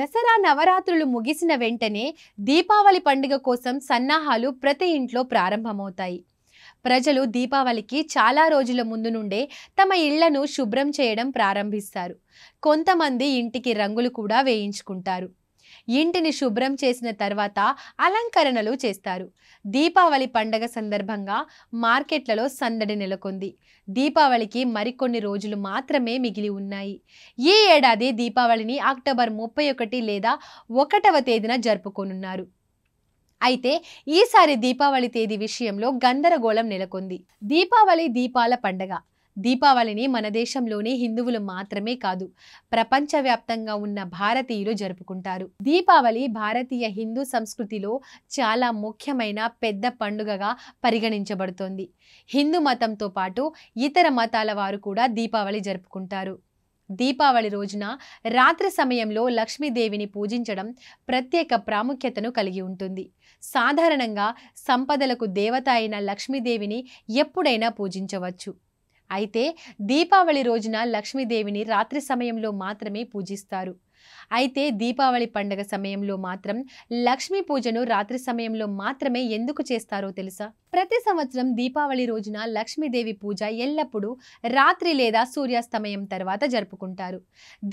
దసరా నవరాత్రులు ముగిసిన వెంటనే దీపావళి పండుగ కోసం సన్నాహాలు ప్రతి ఇంట్లో ప్రారంభమవుతాయి ప్రజలు దీపావళికి చాలా రోజుల ముందు నుండే తమ ఇళ్లను శుభ్రం చేయడం ప్రారంభిస్తారు కొంతమంది ఇంటికి రంగులు కూడా వేయించుకుంటారు ఇంటిని శుభ్రం చేసిన తర్వాత అలంకరణలు చేస్తారు దీపావళి పండగ సందర్భంగా మార్కెట్లలో సందడి నెలకొంది దీపావళికి మరికొన్ని రోజులు మాత్రమే మిగిలి ఉన్నాయి ఈ ఏడాది దీపావళిని అక్టోబర్ ముప్పై ఒకటి లేదా ఒకటవ తేదీన జరుపుకోనున్నారు అయితే ఈసారి దీపావళి తేదీ విషయంలో గందరగోళం నెలకొంది దీపావళి దీపాల పండగ దీపావళిని మన దేశంలోని హిందువులు మాత్రమే కాదు ప్రపంచవ్యాప్తంగా ఉన్న భారతీయులు జరుపుకుంటారు దీపావళి భారతీయ హిందూ సంస్కృతిలో చాలా ముఖ్యమైన పెద్ద పండుగగా పరిగణించబడుతోంది హిందూ మతంతో పాటు ఇతర మతాల వారు కూడా దీపావళి జరుపుకుంటారు దీపావళి రోజున రాత్రి సమయంలో లక్ష్మీదేవిని పూజించడం ప్రత్యేక ప్రాముఖ్యతను కలిగి ఉంటుంది సాధారణంగా సంపదలకు దేవత అయిన లక్ష్మీదేవిని ఎప్పుడైనా పూజించవచ్చు అయితే దీపావళి రోజున లక్ష్మీదేవిని రాత్రి సమయంలో మాత్రమే పూజిస్తారు అయితే దీపావళి పండగ సమయంలో మాత్రం లక్ష్మీ పూజను రాత్రి సమయంలో మాత్రమే ఎందుకు చేస్తారో తెలుసా ప్రతి సంవత్సరం దీపావళి రోజున లక్ష్మీదేవి పూజ ఎల్లప్పుడూ రాత్రి లేదా సూర్యాస్తమయం తర్వాత జరుపుకుంటారు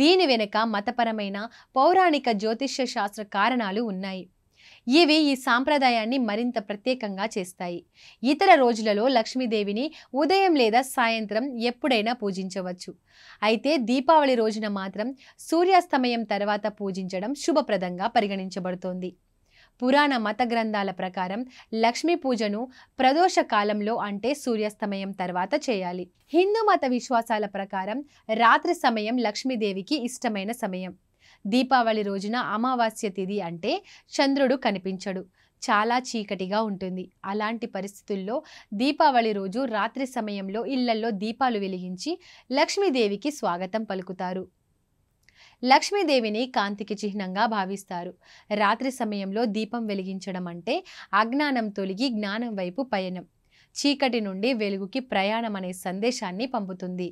దీని వెనుక మతపరమైన పౌరాణిక జ్యోతిష్య శాస్త్ర కారణాలు ఉన్నాయి ఇవి ఈ సాంప్రదాయాన్ని మరింత ప్రత్యేకంగా చేస్తాయి ఇతర రోజులలో లక్ష్మీదేవిని ఉదయం లేదా సాయంత్రం ఎప్పుడైనా పూజించవచ్చు అయితే దీపావళి రోజున మాత్రం సూర్యాస్తమయం తర్వాత పూజించడం శుభప్రదంగా పరిగణించబడుతోంది పురాణ మత గ్రంథాల ప్రకారం లక్ష్మీ పూజను ప్రదోష కాలంలో అంటే సూర్యాస్తమయం తర్వాత చేయాలి హిందూ మత విశ్వాసాల ప్రకారం రాత్రి సమయం లక్ష్మీదేవికి ఇష్టమైన సమయం దీపావళి రోజున అమావాస్య తిథి అంటే చంద్రుడు కనిపించడు చాలా చీకటిగా ఉంటుంది అలాంటి పరిస్థితుల్లో దీపావళి రోజు రాత్రి సమయంలో ఇళ్లలో దీపాలు వెలిగించి లక్ష్మీదేవికి స్వాగతం పలుకుతారు లక్ష్మీదేవిని కాంతికి చిహ్నంగా భావిస్తారు రాత్రి సమయంలో దీపం వెలిగించడం అంటే అజ్ఞానం తొలగి జ్ఞానం వైపు పయనం చీకటి నుండి వెలుగుకి ప్రయాణం అనే సందేశాన్ని పంపుతుంది